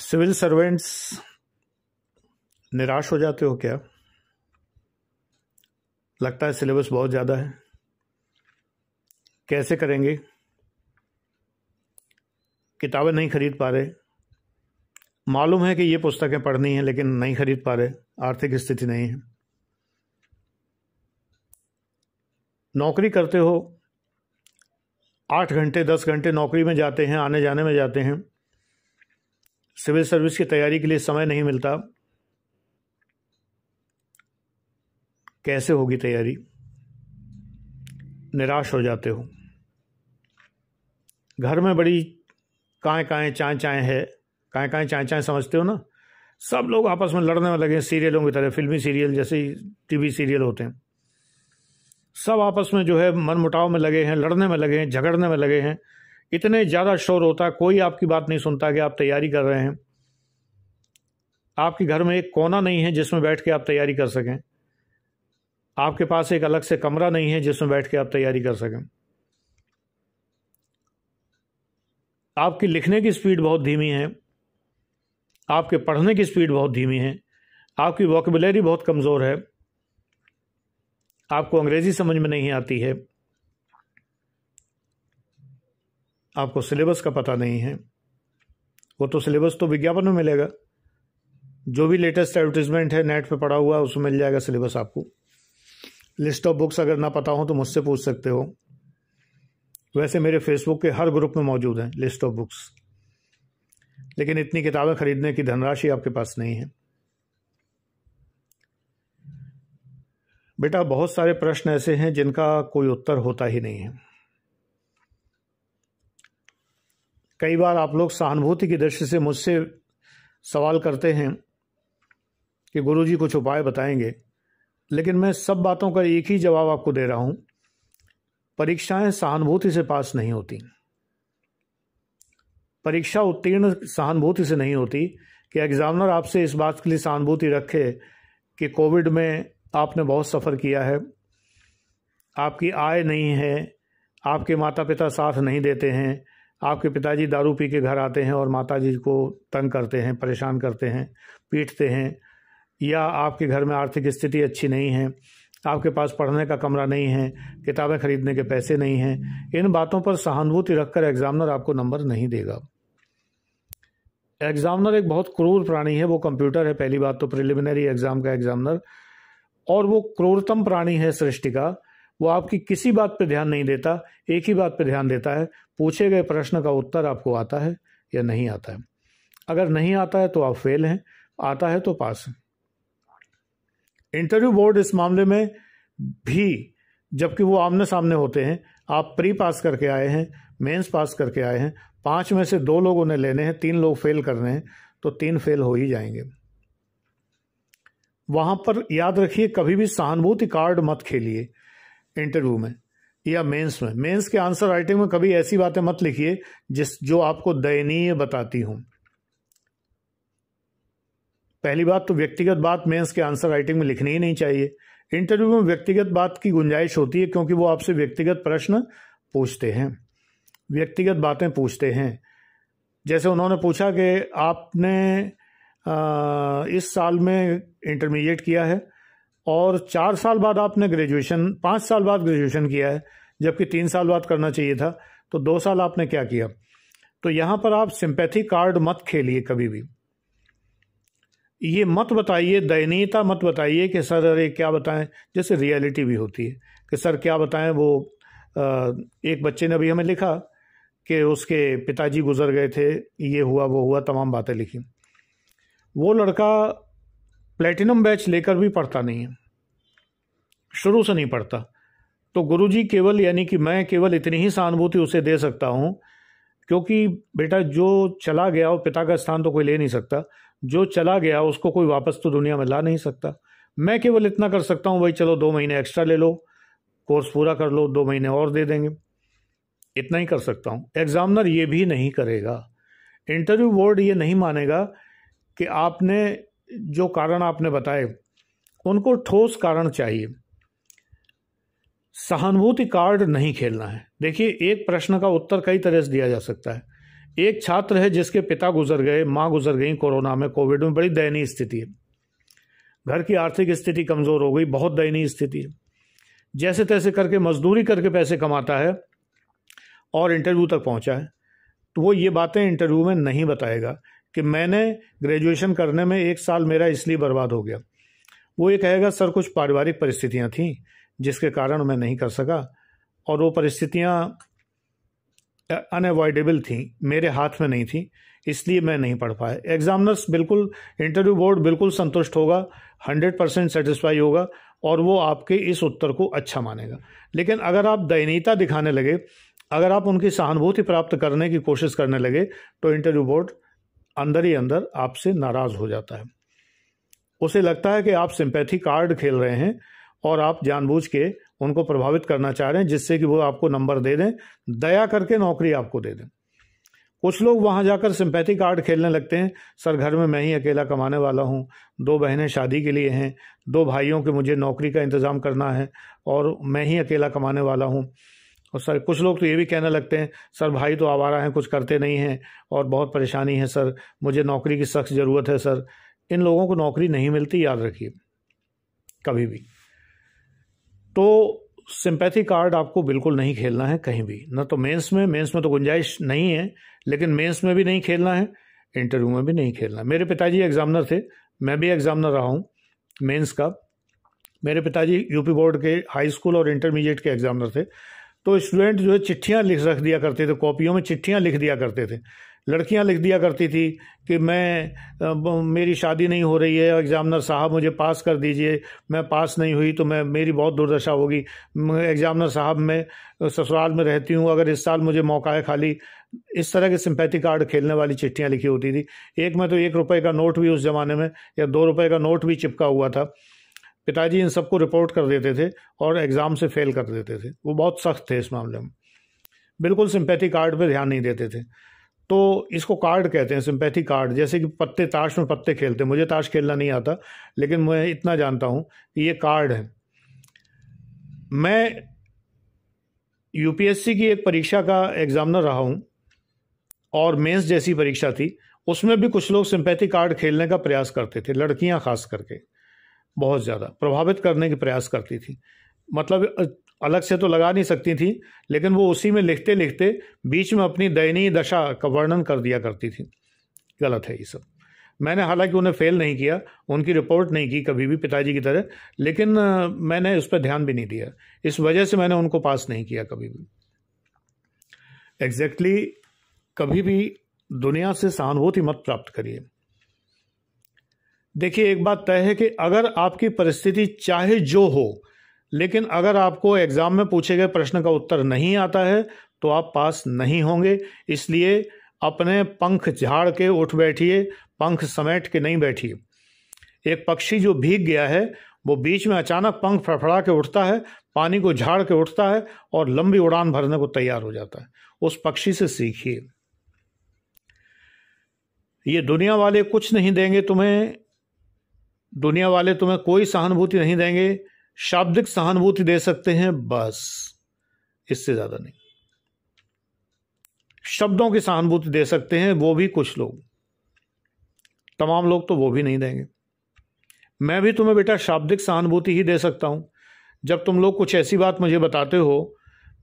civil servants निराश हो जाते हो क्या लगता है सिलेबस बहुत ज़्यादा है कैसे करेंगे किताबें नहीं खरीद पा रहे मालूम है कि ये पुस्तकें पढ़नी हैं लेकिन नहीं खरीद पा रहे आर्थिक स्थिति नहीं है नौकरी करते हो आठ घंटे दस घंटे नौकरी में जाते हैं आने जाने में जाते हैं सिविल सर्विस की तैयारी के लिए समय नहीं मिलता कैसे होगी तैयारी निराश हो जाते हो घर में बड़ी काएँ काएँ चाय चाय है काएँ काएँ चाय चाय समझते हो ना सब लोग आपस में लड़ने में लगे सीरियलों की तरह फिल्मी सीरियल जैसे टीवी सीरियल होते हैं सब आपस में जो है मनमुटाव में लगे हैं लड़ने में लगे हैं झगड़ने में लगे हैं इतने ज़्यादा शोर होता है कोई आपकी बात नहीं सुनता कि आप तैयारी कर रहे हैं आपके घर में एक कोना नहीं है जिसमें बैठ के आप तैयारी कर सकें आपके पास एक अलग से कमरा नहीं है जिसमें बैठ के आप तैयारी कर सकें आपकी लिखने की स्पीड बहुत धीमी है आपके पढ़ने की स्पीड बहुत धीमी है आपकी वॉकबलरी बहुत कमज़ोर है आपको अंग्रेज़ी समझ में नहीं आती है आपको सिलेबस का पता नहीं है वो तो सिलेबस तो विज्ञापन में मिलेगा जो भी लेटेस्ट एडवर्टीजमेंट है नेट पे पड़ा हुआ है उसमें मिल जाएगा सिलेबस आपको लिस्ट ऑफ बुक्स अगर ना पता हो तो मुझसे पूछ सकते हो वैसे मेरे फेसबुक के हर ग्रुप में मौजूद हैं लिस्ट ऑफ बुक्स लेकिन इतनी किताबें खरीदने की धनराशि आपके पास नहीं है बेटा बहुत सारे प्रश्न ऐसे हैं जिनका कोई उत्तर होता ही नहीं है कई बार आप लोग सहानुभूति की दृष्टि से मुझसे सवाल करते हैं कि गुरुजी कुछ उपाय बताएंगे लेकिन मैं सब बातों का एक ही जवाब आपको दे रहा हूँ परीक्षाएं सहानुभूति से पास नहीं होती परीक्षा उत्तीर्ण सहानुभूति से नहीं होती कि एग्ज़ामिनर आपसे इस बात के लिए सहानुभूति रखे कि कोविड में आपने बहुत सफ़र किया है आपकी आय नहीं है आपके माता पिता साथ नहीं देते हैं आपके पिताजी दारू पी के घर आते हैं और माता जी को तंग करते हैं परेशान करते हैं पीटते हैं या आपके घर में आर्थिक स्थिति अच्छी नहीं है आपके पास पढ़ने का कमरा नहीं है किताबें खरीदने के पैसे नहीं हैं इन बातों पर सहानुभूति रखकर एग्जामिनर आपको नंबर नहीं देगा एग्जामिनर एक बहुत क्रूर प्राणी है वो कंप्यूटर है पहली बात तो प्रिलिमिनरी एग्जाम का एग्जामिनर और वो क्रूरतम प्राणी है सृष्टि का वो आपकी किसी बात पर ध्यान नहीं देता एक ही बात पर ध्यान देता है पूछे गए प्रश्न का उत्तर आपको आता है या नहीं आता है अगर नहीं आता है तो आप फेल हैं आता है तो पास हैं इंटरव्यू बोर्ड इस मामले में भी जबकि वो आमने सामने होते हैं आप प्री पास करके आए हैं मेंस पास करके आए हैं पांच में से दो लोग उन्हें लेने हैं तीन लोग फेल कर रहे हैं तो तीन फेल हो ही जाएंगे वहां पर याद रखिए कभी भी सहानुभूति कार्ड मत खेलिए इंटरव्यू में या मेंस में मेंस के आंसर राइटिंग में कभी ऐसी बातें मत लिखिए जिस जो आपको दयनीय बताती हूं पहली बात तो व्यक्तिगत बात मेंस के आंसर राइटिंग में लिखनी ही नहीं चाहिए इंटरव्यू में व्यक्तिगत बात की गुंजाइश होती है क्योंकि वो आपसे व्यक्तिगत प्रश्न पूछते हैं व्यक्तिगत बातें पूछते हैं जैसे उन्होंने पूछा कि आपने आ, इस साल में इंटरमीडिएट किया है और चार साल बाद आपने ग्रेजुएशन पाँच साल बाद ग्रेजुएशन किया है जबकि तीन साल बाद करना चाहिए था तो दो साल आपने क्या किया तो यहाँ पर आप सिंपैथी कार्ड मत खेलिए कभी भी ये मत बताइए दयनीयता मत बताइए कि सर अरे क्या बताएं जैसे रियलिटी भी होती है कि सर क्या बताएं वो एक बच्चे ने अभी हमें लिखा कि उसके पिताजी गुजर गए थे ये हुआ वो हुआ तमाम बातें लिखी वो लड़का प्लेटिनम बैच लेकर भी पढ़ता नहीं है शुरू से नहीं पढ़ता तो गुरुजी केवल यानी कि मैं केवल इतनी ही सहानुभूति उसे दे सकता हूँ क्योंकि बेटा जो चला गया वो पिता का स्थान तो कोई ले नहीं सकता जो चला गया उसको कोई वापस तो दुनिया में ला नहीं सकता मैं केवल इतना कर सकता हूँ भाई चलो दो महीने एक्स्ट्रा ले लो कोर्स पूरा कर लो दो महीने और दे देंगे इतना ही कर सकता हूँ एग्ज़ामिनर ये भी नहीं करेगा इंटरव्यू बोर्ड ये नहीं मानेगा कि आपने जो कारण आपने बताए उनको ठोस कारण चाहिए सहानुभूति कार्ड नहीं खेलना है देखिए एक प्रश्न का उत्तर कई तरह से दिया जा सकता है एक छात्र है जिसके पिता गुजर गए माँ गुजर गई कोरोना में कोविड में बड़ी दयनीय स्थिति है घर की आर्थिक स्थिति कमज़ोर हो गई बहुत दयनीय स्थिति है जैसे तैसे करके मजदूरी करके पैसे कमाता है और इंटरव्यू तक पहुंचा है तो वो ये बातें इंटरव्यू में नहीं बताएगा कि मैंने ग्रेजुएशन करने में एक साल मेरा इसलिए बर्बाद हो गया वो ये कहेगा सर कुछ पारिवारिक परिस्थितियाँ थीं जिसके कारण मैं नहीं कर सका और वो परिस्थितियाँ अनएवॉइडेबल थी मेरे हाथ में नहीं थी इसलिए मैं नहीं पढ़ पाया एग्जामिनर्स बिल्कुल इंटरव्यू बोर्ड बिल्कुल संतुष्ट होगा हंड्रेड परसेंट सेटिस्फाई होगा और वो आपके इस उत्तर को अच्छा मानेगा लेकिन अगर आप दयनीयता दिखाने लगे अगर आप उनकी सहानुभूति प्राप्त करने की कोशिश करने लगे तो इंटरव्यू बोर्ड अंदर ही अंदर आपसे नाराज़ हो जाता है उसे लगता है कि आप सिंपैथी कार्ड खेल रहे हैं और आप जानबूझ के उनको प्रभावित करना चाह रहे हैं जिससे कि वो आपको नंबर दे दें दया करके नौकरी आपको दे दें कुछ लोग वहाँ जाकर सिंपैथी कार्ड खेलने लगते हैं सर घर में मैं ही अकेला कमाने वाला हूँ दो बहनें शादी के लिए हैं दो भाइयों के मुझे नौकरी का इंतज़ाम करना है और मैं ही अकेला कमाने वाला हूँ और सर कुछ लोग तो ये भी कहने लगते हैं सर भाई तो आवारा हैं कुछ करते नहीं हैं और बहुत परेशानी है सर मुझे नौकरी की सख्त ज़रूरत है सर इन लोगों को नौकरी नहीं मिलती याद रखिए कभी भी तो सिंपैथी कार्ड आपको बिल्कुल नहीं खेलना है कहीं भी ना तो मेंस में मेंस में तो गुंजाइश नहीं है लेकिन मेंस में भी नहीं खेलना है इंटरव्यू में भी नहीं खेलना मेरे पिताजी एग्ज़ामनर थे मैं भी एग्ज़ामनर रहा हूँ मेंस का मेरे पिताजी यूपी बोर्ड के हाई स्कूल और इंटरमीडिएट के एग्ज़ामनर थे तो स्टूडेंट जो है चिट्ठियाँ लिख रख दिया करते थे कॉपियों में चिट्ठियाँ लिख दिया करते थे लड़कियाँ लिख दिया करती थी कि मैं मेरी शादी नहीं हो रही है एग्ज़ामिनर साहब मुझे पास कर दीजिए मैं पास नहीं हुई तो मैं मेरी बहुत दुर्दशा होगी एग्ज़ामिनर साहब मैं ससुराल में रहती हूँ अगर इस साल मुझे मौका है खाली इस तरह के सिंपैथी कार्ड खेलने वाली चिट्ठियाँ लिखी होती थी एक में तो एक रुपये का नोट भी उस ज़माने में या दो रुपये का नोट भी चिपका हुआ था पिताजी इन सबको रिपोर्ट कर देते थे और एग्ज़ाम से फेल कर देते थे वो बहुत सख्त थे इस मामले में बिल्कुल सिंपैथी कार्ड पर ध्यान नहीं देते थे तो इसको कार्ड कहते हैं सिंपैथी कार्ड जैसे कि पत्ते ताश में पत्ते खेलते मुझे ताश खेलना नहीं आता लेकिन मैं इतना जानता हूँ कि ये कार्ड है मैं यूपीएससी की एक परीक्षा का एग्ज़ामनर रहा हूँ और मेंस जैसी परीक्षा थी उसमें भी कुछ लोग सिंपैथी कार्ड खेलने का प्रयास करते थे लड़कियाँ खास करके बहुत ज़्यादा प्रभावित करने के प्रयास करती थी मतलब अलग से तो लगा नहीं सकती थी लेकिन वो उसी में लिखते लिखते बीच में अपनी दयनीय दशा का वर्णन कर दिया करती थी गलत है ये सब मैंने हालांकि उन्हें फेल नहीं किया उनकी रिपोर्ट नहीं की कभी भी पिताजी की तरह लेकिन मैंने उस पर ध्यान भी नहीं दिया इस वजह से मैंने उनको पास नहीं किया कभी भी एग्जैक्टली exactly, कभी भी दुनिया से सहानुभूति मत प्राप्त करिए देखिए एक बात तय है कि अगर आपकी परिस्थिति चाहे जो हो लेकिन अगर आपको एग्ज़ाम में पूछे गए प्रश्न का उत्तर नहीं आता है तो आप पास नहीं होंगे इसलिए अपने पंख झाड़ के उठ बैठिए पंख समेट के नहीं बैठिए एक पक्षी जो भीग गया है वो बीच में अचानक पंख फड़फड़ा के उठता है पानी को झाड़ के उठता है और लंबी उड़ान भरने को तैयार हो जाता है उस पक्षी से सीखिए ये दुनिया वाले कुछ नहीं देंगे तुम्हें दुनिया वाले तुम्हें कोई सहानुभूति नहीं देंगे शाब्दिक सहानुभूति दे सकते हैं बस इससे ज़्यादा नहीं शब्दों की सहानुभूति दे सकते हैं वो भी कुछ लोग तमाम लोग तो वो भी नहीं देंगे मैं भी तुम्हें बेटा शाब्दिक सहानुभूति ही दे सकता हूं जब तुम लोग कुछ ऐसी बात मुझे बताते हो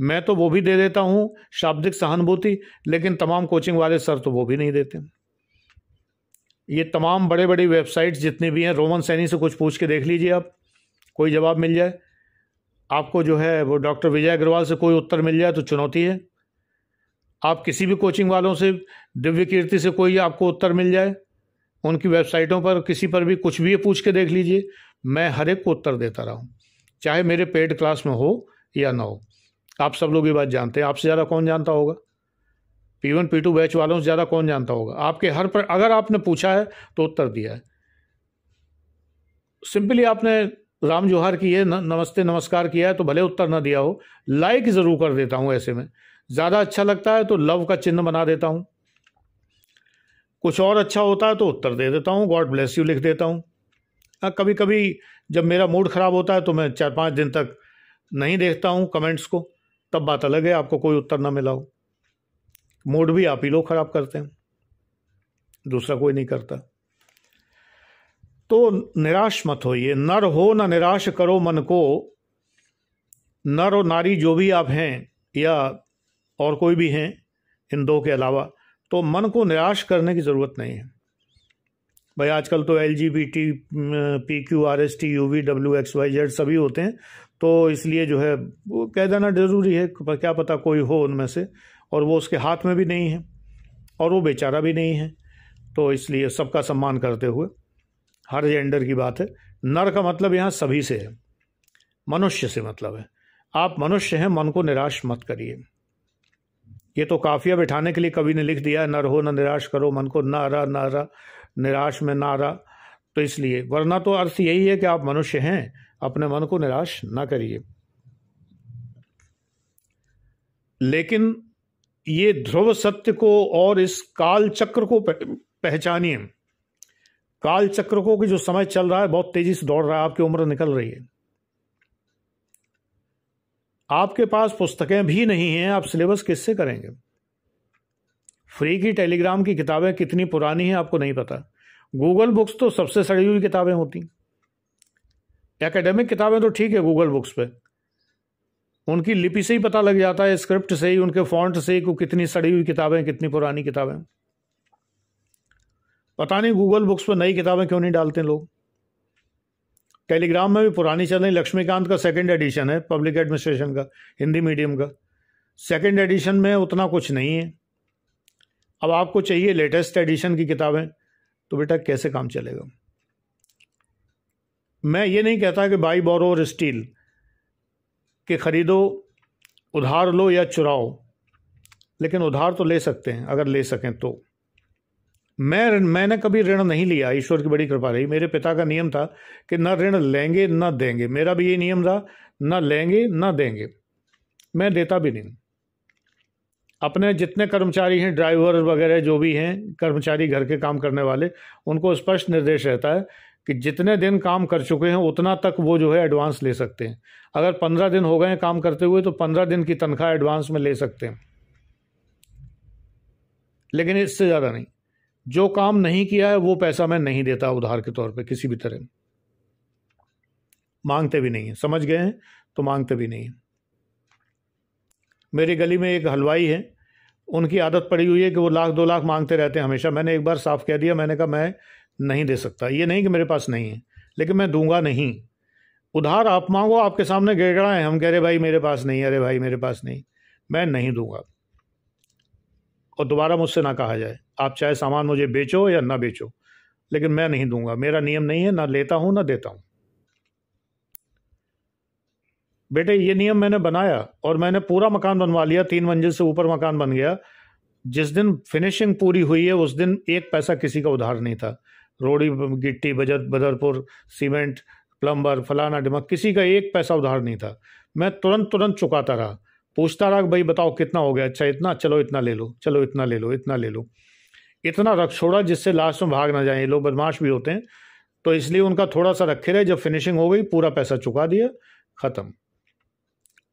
मैं तो वो भी दे देता हूँ शाब्दिक सहानुभूति लेकिन तमाम कोचिंग वाले सर तो वो भी नहीं देते ये तमाम बड़े बड़ी वेबसाइट्स जितनी भी हैं रोमन सैनी से कुछ पूछ के देख लीजिए आप कोई जवाब मिल जाए आपको जो है वो डॉक्टर विजय अग्रवाल से कोई उत्तर मिल जाए तो चुनौती है आप किसी भी कोचिंग वालों से दिव्य कीर्ति से कोई आपको उत्तर मिल जाए उनकी वेबसाइटों पर किसी पर भी कुछ भी पूछ के देख लीजिए मैं हर एक को उत्तर देता रहा हूँ चाहे मेरे पेड क्लास में हो या ना हो आप सब लोग ये बात जानते हैं आपसे ज़्यादा कौन जानता होगा P one P two batch वालों से ज़्यादा कौन जानता होगा आपके हर पर अगर आपने पूछा है तो उत्तर दिया है सिंपली आपने राम जोहार की है नमस्ते नमस्कार किया है तो भले उत्तर ना दिया हो लाइक ज़रूर कर देता हूँ ऐसे में ज़्यादा अच्छा लगता है तो लव का चिन्ह बना देता हूँ कुछ और अच्छा होता है तो उत्तर दे देता हूँ गॉड ब्लेस यू लिख देता हूँ हाँ, कभी कभी जब मेरा मूड ख़राब होता है तो मैं चार पाँच दिन तक नहीं देखता हूँ कमेंट्स को तब बात अलग है आपको कोई उत्तर ना मिला हो मूड भी आप ही लोग ख़राब करते हैं दूसरा कोई नहीं करता तो निराश मत होइए नर हो ना निराश करो मन को नर और नारी जो भी आप हैं या और कोई भी हैं इन दो के अलावा तो मन को निराश करने की ज़रूरत नहीं है भाई आजकल तो L G B T P Q R S T U V W X Y Z सभी होते हैं तो इसलिए जो है वो कह देना ज़रूरी है क्या पता कोई हो उनमें से और वो उसके हाथ में भी नहीं है और वो बेचारा भी नहीं है तो इसलिए सबका सम्मान करते हुए हर जेंडर की बात है नर का मतलब यहाँ सभी से है मनुष्य से मतलब है आप मनुष्य हैं मन को निराश मत करिए ये तो काफिया बिठाने के लिए कवि ने लिख दिया है नर हो न निराश करो मन को नारा नारा निराश में नारा तो इसलिए वरना तो अर्थ यही है कि आप मनुष्य हैं अपने मन को निराश ना करिए लेकिन ये ध्रुव सत्य को और इस काल चक्र को पहचानिए काल चक्र को कि जो समय चल रहा है बहुत तेजी से दौड़ रहा है आपकी उम्र निकल रही है आपके पास पुस्तकें भी नहीं हैं आप सिलेबस किससे करेंगे फ्री की टेलीग्राम की किताबें कितनी पुरानी हैं आपको नहीं पता गूगल बुक्स तो सबसे सड़ी हुई किताबें होती एकेडमिक किताबें तो ठीक है गूगल बुक्स पे उनकी लिपि से ही पता लग जाता है स्क्रिप्ट से ही उनके फॉन्ट से ही को कितनी सड़ी हुई किताबें कितनी पुरानी किताबें पता नहीं गूगल बुक्स पर नई किताबें क्यों नहीं डालते लोग टेलीग्राम में भी पुरानी चल रही लक्ष्मीकांत का सेकंड एडिशन है पब्लिक एडमिनिस्ट्रेशन का हिंदी मीडियम का सेकंड एडिशन में उतना कुछ नहीं है अब आपको चाहिए लेटेस्ट एडिशन की किताबें तो बेटा कैसे काम चलेगा मैं ये नहीं कहता कि बाई बोरो और स्टील कि ख़रीदो उधार लो या चुराओ लेकिन उधार तो ले सकते हैं अगर ले सकें तो मैं मैंने कभी ऋण नहीं लिया ईश्वर की बड़ी कृपा रही मेरे पिता का नियम था कि न ऋण लेंगे न देंगे मेरा भी ये नियम था न लेंगे न देंगे मैं देता भी नहीं अपने जितने कर्मचारी हैं ड्राइवर वगैरह जो भी हैं कर्मचारी घर के काम करने वाले उनको स्पष्ट निर्देश रहता है कि जितने दिन काम कर चुके हैं उतना तक वो जो है एडवांस ले सकते हैं अगर पंद्रह दिन हो गए हैं काम करते हुए तो पंद्रह दिन की तनख्वाह एडवांस में ले सकते हैं लेकिन इससे ज़्यादा नहीं जो काम नहीं किया है वो पैसा मैं नहीं देता उधार के तौर पे किसी भी तरह मांगते भी नहीं है समझ गए हैं तो मांगते भी नहीं है मेरी गली में एक हलवाई है उनकी आदत पड़ी हुई है कि वो लाख दो लाख मांगते रहते हैं हमेशा मैंने एक बार साफ कह दिया मैंने कहा मैं नहीं दे सकता ये नहीं कि मेरे पास नहीं है लेकिन मैं दूंगा नहीं उधार आप मांगो आपके सामने गिड़गड़ाएं हम कह रहे भाई मेरे पास नहीं अरे भाई मेरे पास नहीं मैं नहीं दूंगा और दोबारा मुझसे ना कहा जाए आप चाहे सामान मुझे बेचो या ना बेचो लेकिन मैं नहीं दूंगा मेरा नियम नहीं है ना लेता हूं ना देता हूं बेटे ये नियम मैंने बनाया और मैंने पूरा मकान बनवा लिया तीन मंजिल से ऊपर मकान बन गया जिस दिन फिनिशिंग पूरी हुई है उस दिन एक पैसा किसी का उधार नहीं था रोड़ी गिट्टी बजर बदरपुर सीमेंट प्लम्बर फलाना डिमक किसी का एक पैसा उधार नहीं था मैं तुरंत तुरंत चुकाता रहा पूछता रहा भाई बताओ कितना हो गया अच्छा इतना चलो इतना ले लो चलो इतना ले लो इतना ले लो इतना रख छोड़ा जिससे लास्ट में भाग ना जाए लोग बदमाश भी होते हैं तो इसलिए उनका थोड़ा सा रखे रहे जब फिनिशिंग हो गई पूरा पैसा चुका दिया ख़त्म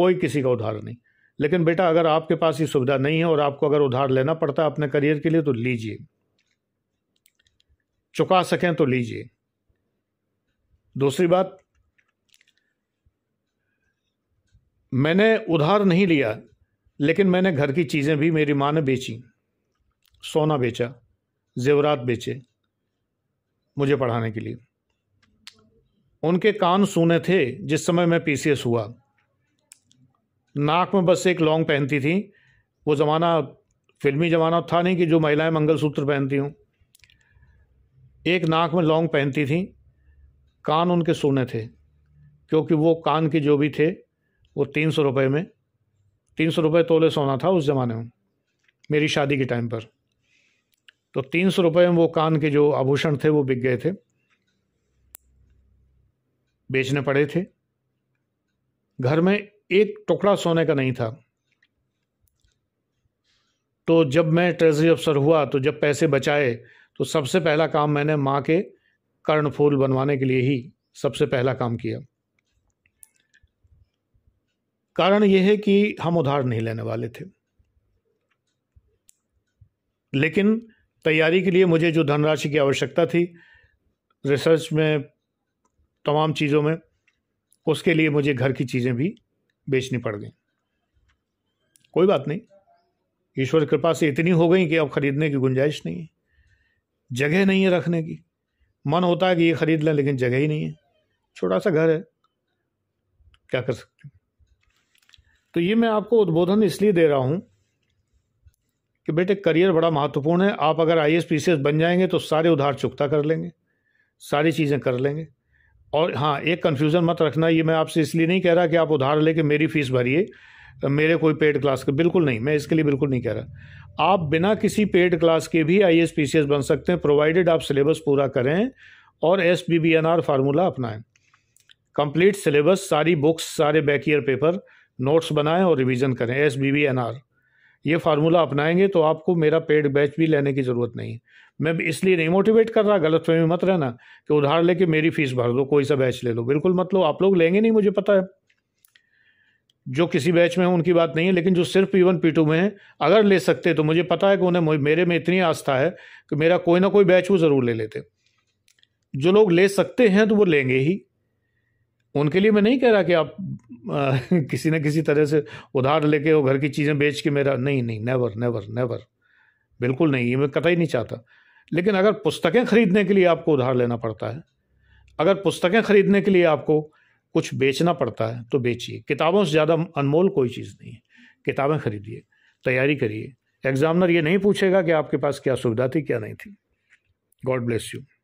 कोई किसी का उधार नहीं लेकिन बेटा अगर आपके पास ये सुविधा नहीं है और आपको अगर उधार लेना पड़ता है अपने करियर के लिए तो लीजिए चुका सकें तो लीजिए दूसरी बात मैंने उधार नहीं लिया लेकिन मैंने घर की चीज़ें भी मेरी माँ ने बेची सोना बेचा जेवरात बेचे मुझे पढ़ाने के लिए उनके कान सूने थे जिस समय मैं पीसीएस हुआ नाक में बस एक लॉन्ग पहनती थी वो ज़माना फिल्मी ज़माना था नहीं कि जो महिलाएं मंगलसूत्र पहनती हूँ एक नाक में लौंग पहनती थी कान उनके सोने थे क्योंकि वो कान के जो भी थे वो तीन सौ रुपये में तीन सौ रुपये तोले सोना था उस ज़माने में मेरी शादी के टाइम पर तो तीन सौ रुपये में वो कान के जो आभूषण थे वो बिक गए थे बेचने पड़े थे घर में एक टुकड़ा सोने का नहीं था तो जब मैं ट्रेजरी अफसर हुआ तो जब पैसे बचाए तो सबसे पहला काम मैंने माँ के कर्णफूल बनवाने के लिए ही सबसे पहला काम किया कारण यह है कि हम उधार नहीं लेने वाले थे लेकिन तैयारी के लिए मुझे जो धनराशि की आवश्यकता थी रिसर्च में तमाम चीज़ों में उसके लिए मुझे घर की चीज़ें भी बेचनी पड़ गई कोई बात नहीं ईश्वर कृपा से इतनी हो गई कि अब खरीदने की गुंजाइश नहीं है जगह नहीं है रखने की मन होता है कि ये ख़रीद लें लेकिन जगह ही नहीं है छोटा सा घर है क्या कर सकते हैं तो ये मैं आपको उद्बोधन इसलिए दे रहा हूँ कि बेटे करियर बड़ा महत्वपूर्ण है आप अगर आई एस बन जाएंगे तो सारे उधार चुकता कर लेंगे सारी चीज़ें कर लेंगे और हाँ एक कन्फ्यूज़न मत रखना ये मैं आपसे इसलिए नहीं कह रहा कि आप उधार लेके मेरी फ़ीस भरिए मेरे कोई पेड क्लास के बिल्कुल नहीं मैं इसके लिए बिल्कुल नहीं कह रहा आप बिना किसी पेड क्लास के भी आई एस पी बन सकते हैं प्रोवाइडेड आप सिलेबस पूरा करें और S B B N R formula अपनाएं कंप्लीट सिलेबस सारी बुक्स सारे बैक ईयर पेपर नोट्स बनाएं और रिवीजन करें S B B N R ये फार्मूला अपनाएंगे तो आपको मेरा पेड बैच भी लेने की ज़रूरत नहीं मैं इसलिए नहीं मोटिवेट कर रहा गलत फहमी मत रहना कि उधार लेके मेरी फ़ीस भर दो कोई सा बैच ले लो बिल्कुल मत लो आप लोग लेंगे नहीं मुझे पता है जो किसी बैच में हैं उनकी बात नहीं है लेकिन जो सिर्फ पी वन पी टू में हैं अगर ले सकते तो मुझे पता है कि उन्हें मेरे में इतनी आस्था है कि मेरा कोई ना कोई बैच वो ज़रूर ले लेते जो लोग ले सकते हैं तो वो लेंगे ही उनके लिए मैं नहीं कह रहा कि आप आ, किसी न किसी तरह से उधार लेके वो घर की चीज़ें बेच के मेरा नहीं नहीं नेवर नेवर नेवर बिल्कुल नहीं ये मैं कतई नहीं चाहता लेकिन अगर पुस्तकें खरीदने के लिए आपको उधार लेना पड़ता है अगर पुस्तकें खरीदने के लिए आपको कुछ बेचना पड़ता है तो बेचिए किताबों से ज़्यादा अनमोल कोई चीज़ नहीं है किताबें खरीदिए तैयारी करिए एग्जामिनर ये नहीं पूछेगा कि आपके पास क्या सुविधा थी क्या नहीं थी गॉड ब्लेस यू